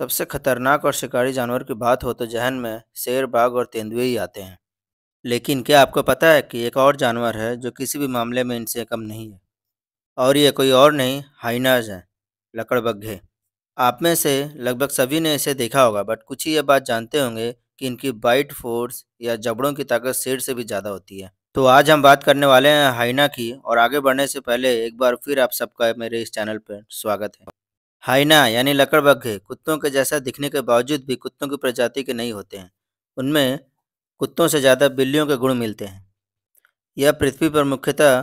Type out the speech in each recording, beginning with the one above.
सबसे खतरनाक और शिकारी जानवर की बात हो तो जहन में शेर बाघ और तेंदुए ही आते हैं लेकिन क्या आपको पता है कि एक और जानवर है जो किसी भी मामले में इनसे कम नहीं है और ये कोई और नहीं हाइनाज हैं लकड़बग्घे आप में से लगभग सभी ने इसे देखा होगा बट कुछ ही ये बात जानते होंगे कि इनकी बाइट फोर्स या जबड़ों की ताकत शेर से भी ज़्यादा होती है तो आज हम बात करने वाले हैं हाइना की और आगे बढ़ने से पहले एक बार फिर आप सबका मेरे इस चैनल पर स्वागत है हाइना यानी लकड़बग्घे कुत्तों के जैसा दिखने के बावजूद भी कुत्तों की प्रजाति के नहीं होते हैं उनमें कुत्तों से ज़्यादा बिल्लियों के गुण मिलते हैं यह पृथ्वी पर मुख्यतः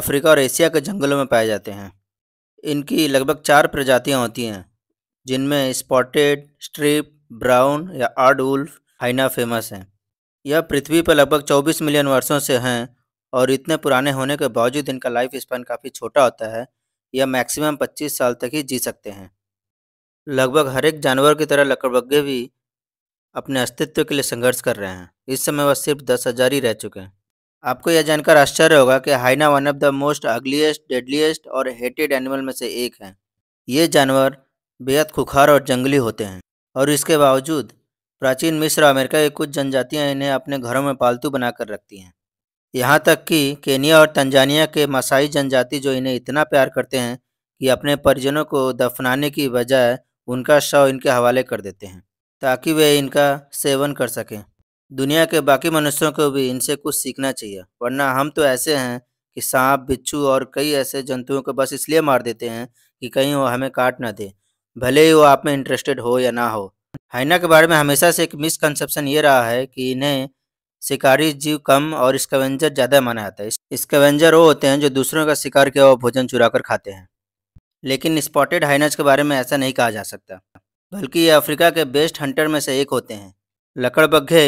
अफ्रीका और एशिया के जंगलों में पाए जाते हैं इनकी लगभग चार प्रजातियाँ होती हैं जिनमें स्पॉटेड स्ट्रिप ब्राउन या आर्ड उल्फ हाइना फेमस हैं यह पृथ्वी पर लगभग 24 मिलियन वर्षों से हैं और इतने पुराने होने के बावजूद इनका लाइफ स्पैन काफ़ी छोटा होता है या मैक्सिमम 25 साल तक ही जी सकते हैं लगभग हर एक जानवर की तरह लकड़बग्घे भी अपने अस्तित्व के लिए संघर्ष कर रहे हैं इस समय वह सिर्फ दस हज़ार ही रह चुके हैं आपको यह जानकर आश्चर्य होगा कि hyena one of the most ugliest deadliest और हेटेड एनिमल में से एक है ये जानवर बेहद खुखार और जंगली होते हैं और इसके बावजूद प्राचीन मिस्र अमेरिका की कुछ जनजातियां इन्हें अपने घरों में पालतू बनाकर रखती हैं यहाँ तक कि केनिया और तंजानिया के मसाई जनजाति जो इन्हें इतना प्यार करते हैं कि अपने परिजनों को दफनाने की बजाय उनका शव इनके हवाले कर देते हैं ताकि वे इनका सेवन कर सकें दुनिया के बाकी मनुष्यों को भी इनसे कुछ सीखना चाहिए वरना हम तो ऐसे हैं कि सांप बिच्छू और कई ऐसे जंतुओं को बस इसलिए मार देते हैं कि कहीं वो हमें काट ना दे भले ही वो आप में इंटरेस्टेड हो या ना हो हाइना के बारे में हमेशा से एक मिसकंसेप्शन ये रहा है कि इन्हें शिकारी जीव कम और स्कवेंजर ज्यादा माना जाता है स्कवेंजर वो होते हैं जो दूसरों का शिकार किया हुआ भोजन चुरा खाते हैं लेकिन स्पॉटेड हाइनज के बारे में ऐसा नहीं कहा जा सकता बल्कि ये अफ्रीका के बेस्ट हंटर में से एक होते हैं लकड़बग्घे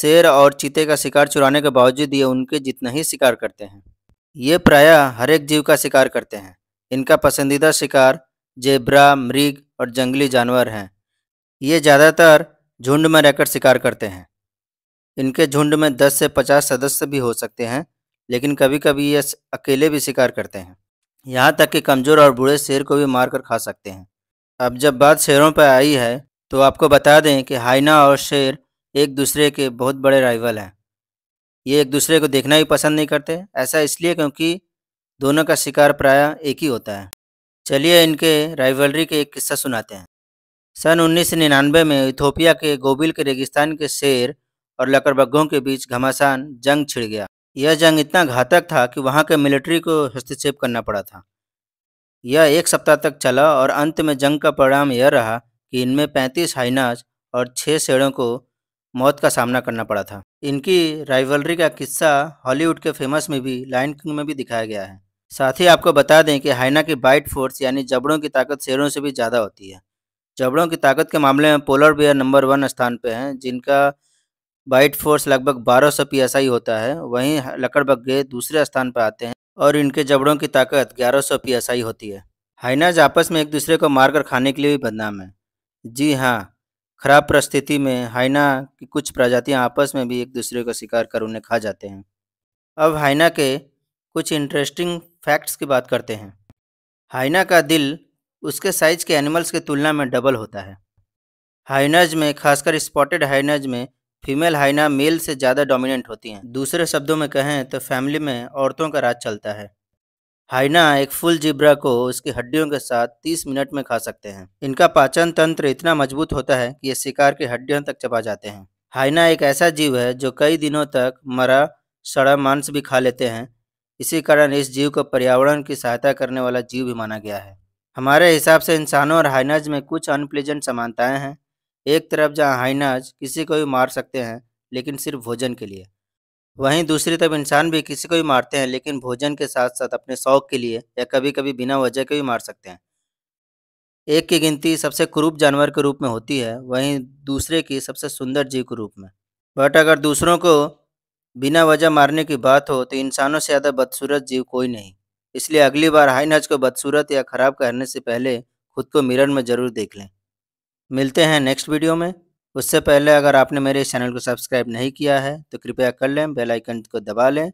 शेर और चीते का शिकार चुराने के बावजूद ये उनके जितना ही शिकार करते हैं ये प्रायः हर एक जीव का शिकार करते हैं इनका पसंदीदा शिकार जेब्रा मृग और जंगली जानवर हैं ये ज़्यादातर झुंड में रहकर शिकार करते हैं इनके झुंड में 10 से 50 सदस्य भी हो सकते हैं लेकिन कभी कभी ये अकेले भी शिकार करते हैं यहाँ तक कि कमज़ोर और बूढ़े शेर को भी मारकर खा सकते हैं अब जब बात शेरों पर आई है तो आपको बता दें कि हाइना और शेर एक दूसरे के बहुत बड़े राइवल हैं ये एक दूसरे को देखना ही पसंद नहीं करते ऐसा इसलिए क्योंकि दोनों का शिकार प्रायः एक ही होता है चलिए इनके राइवलरी के एक किस्सा सुनाते हैं सन उन्नीस में इथोपिया के गोबिल के रेगिस्तान के शेर और लकड़बग्घों के बीच घमासान जंग छिड़ गया यह जंग इतना घातक था कि वहां के मिलिट्री को हस्तक्षेप करना पड़ा था यह एक सप्ताह तक चला और अंत में जंग का परिणाम यह रहा कि इनमें पैंतीस हाइनाज और छः शेड़ों को मौत का सामना करना पड़ा था इनकी राइवलरी का किस्सा हॉलीवुड के फेमस में भी लाइन किंग में भी दिखाया गया है साथ ही आपको बता दें कि हाइना की बाइट फोर्स यानी जबड़ों की ताकत शेरों से भी ज़्यादा होती है जबड़ों की ताकत के मामले में पोलर बियर नंबर वन स्थान पर हैं जिनका वाइट फोर्स लगभग 1200 पी होता है वहीं लकड़बग्घे दूसरे स्थान पर आते हैं और इनके जबड़ों की ताकत 1100 पी होती है हाइनाज आपस में एक दूसरे को मारकर खाने के लिए भी बदनाम है जी हाँ खराब परिस्थिति में हाइना की कुछ प्रजातियाँ आपस में भी एक दूसरे को शिकार कर उन्हें खा जाते हैं अब हाइना के कुछ इंटरेस्टिंग फैक्ट्स की बात करते हैं हाइना का दिल उसके साइज के एनिमल्स की तुलना में डबल होता है हाइनज में खासकर स्पॉटेड हाइनज में फीमेल हाइना मेल से ज़्यादा डोमिनेंट होती हैं दूसरे शब्दों में कहें तो फैमिली में औरतों का राज चलता है हाइना एक फुल जिब्रा को उसकी हड्डियों के साथ 30 मिनट में खा सकते हैं इनका पाचन तंत्र इतना मजबूत होता है कि ये शिकार की हड्डियों तक चबा जाते हैं हाइना एक ऐसा जीव है जो कई दिनों तक मरा सड़ा मांस भी खा लेते हैं इसी कारण इस जीव को पर्यावरण की सहायता करने वाला जीव भी माना गया है हमारे हिसाब से इंसानों और हाइनाज में कुछ अनप्लीजेंट समानताएं हैं एक तरफ जहाँ हाइनाज किसी को भी मार सकते हैं लेकिन सिर्फ भोजन के लिए वहीं दूसरी तरफ इंसान भी किसी को भी मारते हैं लेकिन भोजन के साथ साथ अपने शौक के लिए या कभी कभी बिना वजह के भी मार सकते हैं एक की गिनती सबसे क्रूप जानवर के रूप में होती है वहीं दूसरे की सबसे सुंदर जीव के रूप में बट अगर दूसरों को बिना वजह मारने की बात हो तो इंसानों से ज़्यादा बदसूरत जीव कोई नहीं इसलिए अगली बार हाइनज को बदसूरत या खराब कहने से पहले खुद को मिरर में ज़रूर देख लें मिलते हैं नेक्स्ट वीडियो में उससे पहले अगर आपने मेरे चैनल को सब्सक्राइब नहीं किया है तो कृपया कर लें बेल आइकन को दबा लें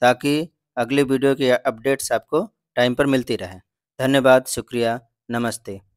ताकि अगली वीडियो की अपडेट्स आपको टाइम पर मिलती रहे धन्यवाद शुक्रिया नमस्ते